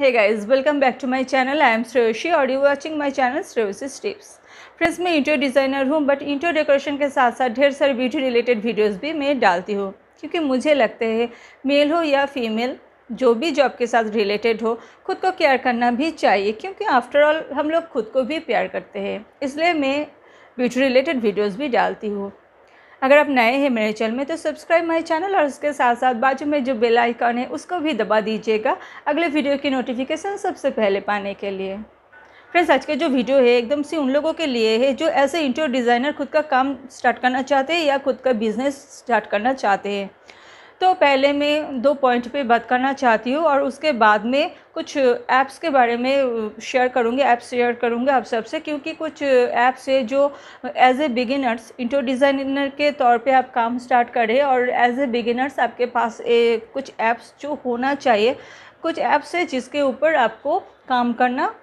hey guys welcome back to my channel I am Shreyasi और you watching my channel Shreyasi tips friends मैं interior designer हूँ but interior decoration के साथ साथ ढेर सारे ब्यूटी रिलेटेड वीडियोस भी मैं डालती हूँ क्योंकि मुझे लगते हैं मेल हो या फीमेल जो भी जॉब के साथ रिलेटेड हो खुद को केयर करना भी चाहिए क्योंकि आफ्टरऑल हम लोग खुद को भी प्यार करते हैं इसलिए मैं ब्यूटी रिलेटेड वीडियोज़ भी डालती हूँ अगर आप नए हैं मेरे चैनल में तो सब्सक्राइब माय चैनल और उसके साथ साथ बाजू में जो बेल आइकन है उसको भी दबा दीजिएगा अगले वीडियो की नोटिफिकेशन सबसे पहले पाने के लिए फ्रेंड्स आज के जो वीडियो है एकदम से उन लोगों के लिए है जो ऐसे इंटीरियर डिज़ाइनर खुद का काम स्टार्ट करना चाहते हैं या खुद का बिज़नेस स्टार्ट करना चाहते हैं तो पहले मैं दो पॉइंट पे बात करना चाहती हूँ और उसके बाद में कुछ ऐप्स के बारे में शेयर करूँगी ऐप्स शेयर करूँगी आप सबसे क्योंकि कुछ ऐप्स है जो as a beginners interior designer के तौर पे आप काम स्टार्ट करें और एज ए बिगिनर्स आपके पास ए, कुछ ऐप्स जो होना चाहिए कुछ ऐप्स है जिसके ऊपर आपको काम करना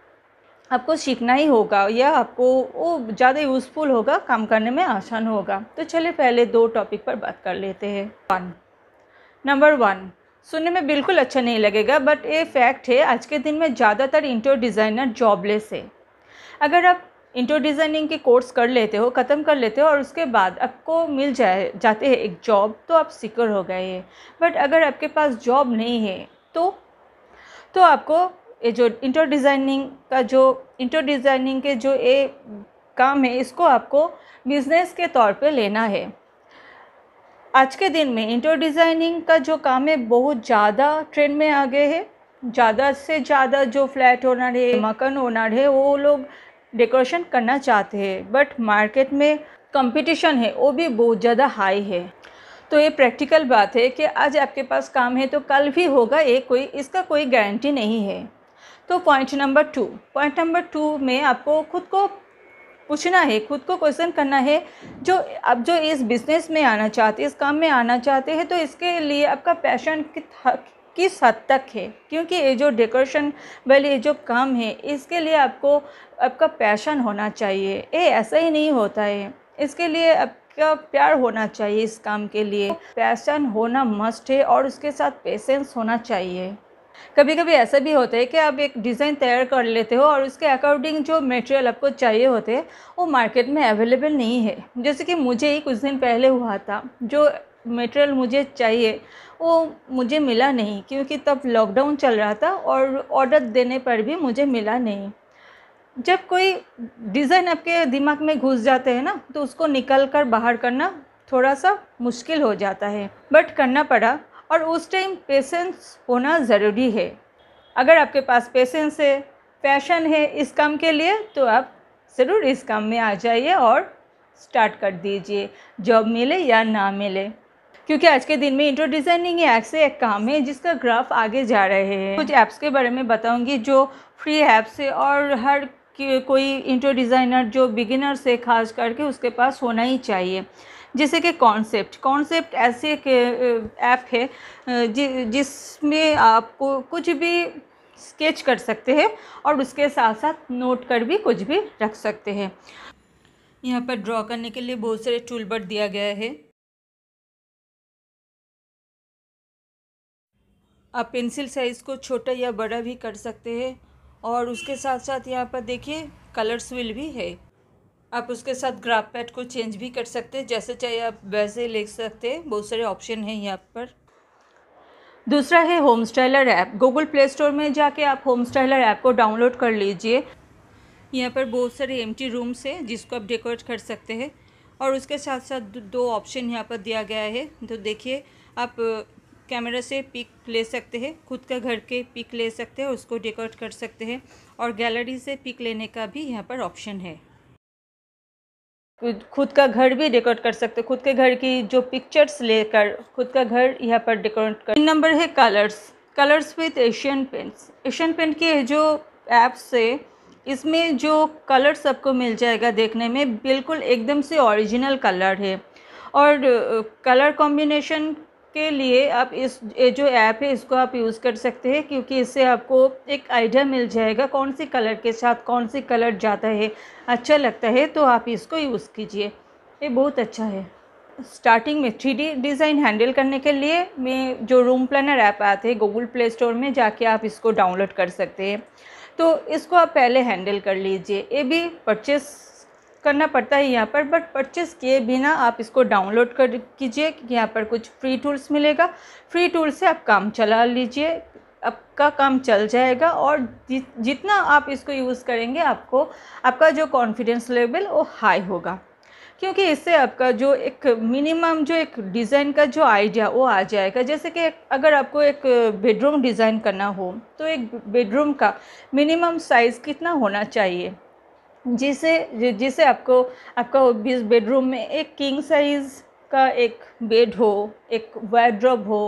आपको सीखना ही होगा या आपको वो ज़्यादा यूज़फुल होगा काम करने में आसान होगा तो चलिए पहले दो टॉपिक पर बात कर लेते हैं वन नंबर वन सुनने में बिल्कुल अच्छा नहीं लगेगा बट ये फैक्ट है आज के दिन में ज़्यादातर इंटर डिज़ाइनर जॉबलेस है अगर आप इंटर डिज़ाइनिंग के कोर्स कर लेते हो ख़त्म कर लेते हो और उसके बाद आपको मिल जाए जाते हैं एक जॉब तो आप सिक्योर हो गए हैं बट अगर आपके पास जॉब नहीं है तो तो आपको ये जो इंटर डिज़ाइनिंग का जो इंटर डिज़ाइनिंग के जो ये काम है इसको आपको बिज़नेस के तौर पे लेना है आज के दिन में इंटर डिज़ाइनिंग का जो काम है बहुत ज़्यादा ट्रेंड में आ गए है ज़्यादा से ज़्यादा जो फ्लैट ओनर है मकान ओनर है वो लोग डेकोरेशन करना चाहते हैं बट मार्केट में कंपटीशन है वो भी बहुत ज़्यादा हाई है तो ये प्रैक्टिकल बात है कि आज आपके पास काम है तो कल भी होगा ये कोई इसका कोई गारंटी नहीं है तो point number two point number two में आपको खुद को पूछना है खुद को क्वेश्चन करना है जो अब जो इस बिज़नेस में आना चाहते इस काम में आना चाहते हैं तो इसके लिए आपका पैशन किस हद तक है क्योंकि ये जो डेकोरेशन वाले ये जो काम है इसके लिए आपको आपका पैशन होना चाहिए ये ऐसा ही नहीं होता है इसके लिए आपका प्यार होना चाहिए इस काम के लिए पैशन होना मस्ट है और उसके साथ पेशेंस होना चाहिए कभी कभी ऐसा भी होता है कि आप एक डिज़ाइन तैयार कर लेते हो और उसके अकॉर्डिंग जो मटेरियल आपको चाहिए होते हैं वो मार्केट में अवेलेबल नहीं है जैसे कि मुझे ही कुछ दिन पहले हुआ था जो मटेरियल मुझे चाहिए वो मुझे मिला नहीं क्योंकि तब लॉकडाउन चल रहा था और ऑर्डर देने पर भी मुझे मिला नहीं जब कोई डिज़ाइन आपके दिमाग में घुस जाते हैं ना तो उसको निकल कर बाहर करना थोड़ा सा मुश्किल हो जाता है बट करना पड़ा और उस टाइम पेशेंस होना ज़रूरी है अगर आपके पास पेशेंस है पैशन है इस काम के लिए तो आप ज़रूर इस काम में आ जाइए और स्टार्ट कर दीजिए जॉब मिले या ना मिले क्योंकि आज के दिन में इंटर डिज़ाइनिंग ऐप से एक काम है जिसका ग्राफ आगे जा रहे हैं कुछ ऐप्स के बारे में बताऊंगी जो फ्री ऐप्स है और हर कोई इंटर डिज़ाइनर जो बिगिनर से खास करके उसके पास होना ही चाहिए जैसे कि कॉन्सेप्ट कॉन्सेप्ट ऐसे के ऐप है जि जिसमें आपको कुछ भी स्केच कर सकते हैं और उसके साथ साथ नोट कर भी कुछ भी रख सकते हैं यहाँ पर ड्रॉ करने के लिए बहुत सारे टूल बट दिया गया है आप पेंसिल साइज़ को छोटा या बड़ा भी कर सकते हैं और उसके साथ साथ यहाँ पर देखिए कलर्स विल भी है आप उसके साथ ग्राफ पैड को चेंज भी कर सकते हैं जैसे चाहे आप वैसे ले सकते हैं बहुत सारे ऑप्शन हैं यहाँ पर दूसरा है home styler app Google play store में जाके आप होम स्टाइलर ऐप को डाउनलोड कर लीजिए यहाँ पर बहुत सारे एम टी रूम्स हैं जिसको आप डेकोरेट कर सकते हैं और उसके साथ साथ दो ऑप्शन यहाँ पर दिया गया है तो देखिए आप कैमरा से पिक ले सकते हैं खुद का घर के पिक ले सकते हैं उसको डेकोरेट कर सकते हैं और गैलरी से पिक लेने का भी यहाँ पर ऑप्शन है खुद का घर भी डेकोरेट कर सकते हो खुद के घर की जो पिक्चर्स लेकर खुद का घर यहाँ पर डेकोरेट कर नंबर है colours colours with Asian Paints Asian Paint के जो ऐप्स से इसमें जो कलर सबको मिल जाएगा देखने में बिल्कुल एकदम से ओरिजिनल कलर है और कलर कॉम्बिनेशन के लिए आप इस ये जो ऐप है इसको आप यूज़ कर सकते हैं क्योंकि इससे आपको एक आइडिया मिल जाएगा कौन सी कलर के साथ कौन सी कलर जाता है अच्छा लगता है तो आप इसको यूज़ कीजिए ये बहुत अच्छा है स्टार्टिंग में थ्री डी डिज़ाइन हैंडल करने के लिए मैं जो रूम प्लानर ऐप आते हैं गूगल प्ले स्टोर में जाके आप इसको डाउनलोड कर सकते हैं तो इसको आप पहले हैंडल कर लीजिए ये भी परचेस करना पड़ता है यहाँ पर बट परचेस किए बिना आप इसको डाउनलोड कर कीजिए क्योंकि यहाँ पर कुछ फ्री टूल्स मिलेगा फ्री टूल से आप काम चला लीजिए आपका काम चल जाएगा और जितना आप इसको यूज़ करेंगे आपको आपका जो कॉन्फिडेंस लेवल वो हाई होगा क्योंकि इससे आपका जो एक मिनिमम जो एक डिज़ाइन का जो आइडिया वो आ जाएगा जैसे कि अगर आपको एक बेडरूम डिज़ाइन करना हो तो एक बेडरूम का मिनिमम साइज़ कितना होना चाहिए जिसे जिसे आपको आपका बीस बेडरूम में एक किंग साइज़ का एक बेड हो एक वार्ड्रॉप हो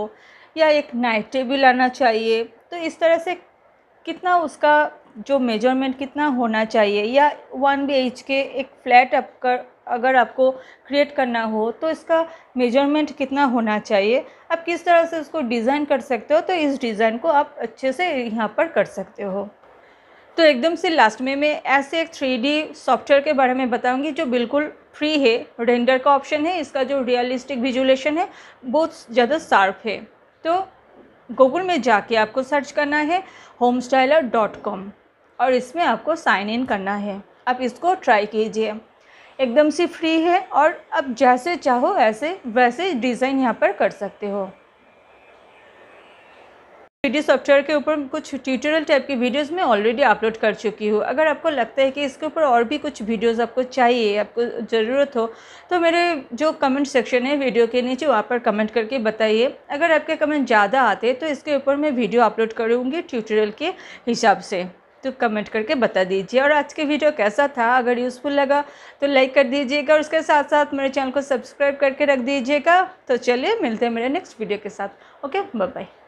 या एक नाइट टेबल आना चाहिए तो इस तरह से कितना उसका जो मेजरमेंट कितना होना चाहिए या वन बी एच के एक फ्लैट आपका अगर आपको क्रिएट करना हो तो इसका मेजरमेंट कितना होना चाहिए आप किस तरह से उसको डिज़ाइन कर सकते हो तो इस डिज़ाइन को आप अच्छे से यहाँ पर कर सकते हो तो एकदम से लास्ट में मैं ऐसे एक थ्री सॉफ्टवेयर के बारे में बताऊंगी जो बिल्कुल फ्री है रेंडर का ऑप्शन है इसका जो रियलिस्टिक विजुलेशन है बहुत ज़्यादा शार्प है तो गूगल में जाके आपको सर्च करना है होम स्टाइलर डॉट कॉम और इसमें आपको साइन इन करना है आप इसको ट्राई कीजिए एकदम से फ्री है और आप जैसे चाहो ऐसे वैसे डिज़ाइन यहाँ पर कर सकते हो वीडियो सॉफ्टवेयर के ऊपर कुछ ट्यूटोरियल टाइप की वीडियोस में ऑलरेडी अपलोड कर चुकी हूँ अगर आपको लगता है कि इसके ऊपर और भी कुछ वीडियोस आपको चाहिए आपको ज़रूरत हो तो मेरे जो कमेंट सेक्शन है वीडियो के नीचे वहाँ पर कमेंट करके बताइए अगर आपके कमेंट ज़्यादा आते तो इसके ऊपर मैं वीडियो अपलोड करूँगी ट्यूटोरियल के हिसाब से तो कमेंट करके बता दीजिए और आज के वीडियो कैसा था अगर यूज़फुल लगा तो लाइक कर दीजिएगा और उसके साथ साथ मेरे चैनल को सब्सक्राइब करके रख दीजिएगा तो चलिए मिलते हैं मेरे नेक्स्ट वीडियो के साथ ओके बाय बाय